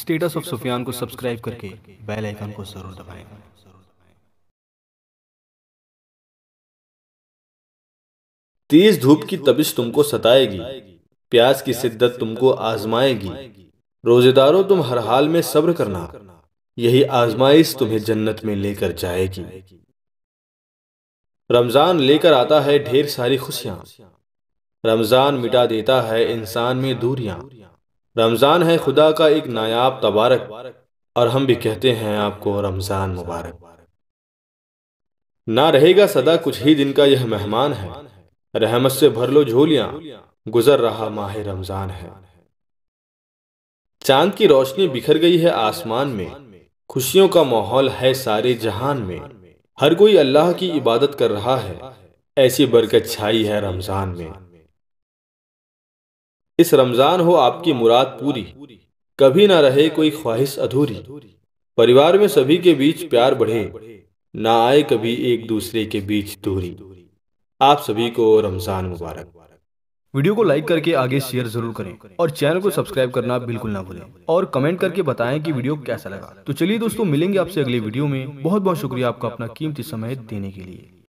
Status of Sufiyan को subscribe करके bell icon को जरूर दबाएं। तेज धूप की तबिश तुमको सताएगी प्यास की शिद्दत तुमको आजमाएगी रोजेदारों तुम हर हाल में सब्र करना यही आजमाइश तुम्हें जन्नत में लेकर जाएगी रमजान लेकर आता है ढेर सारी खुशियां रमजान मिटा देता है इंसान में दूरियां रमज़ान है खुदा का एक नायाब तबारक और हम भी कहते हैं आपको रमज़ान मुबारक ना रहेगा सदा कुछ ही दिन का यह मेहमान है रहमत से भर लो झोलियां गुजर रहा माह रमज़ान है चांद की रोशनी बिखर गई है आसमान में खुशियों का माहौल है सारे जहान में हर कोई अल्लाह की इबादत कर रहा है ऐसी बरकत छाई है रमज़ान में इस रमज़ान हो आपकी मुराद पूरी कभी ना रहे कोई ख्वाहिश अधूरी परिवार में सभी के बीच प्यार बढ़े ना आए कभी एक दूसरे के बीच दूरी आप सभी को रमज़ान मुबारक वीडियो को लाइक करके आगे शेयर जरूर करें और चैनल को सब्सक्राइब करना बिल्कुल ना भूलें और कमेंट करके बताएं कि वीडियो कैसा लगा तो चलिए दोस्तों मिलेंगे आपसे अगले वीडियो में बहुत बहुत शुक्रिया आपका अपना कीमती समय देने के लिए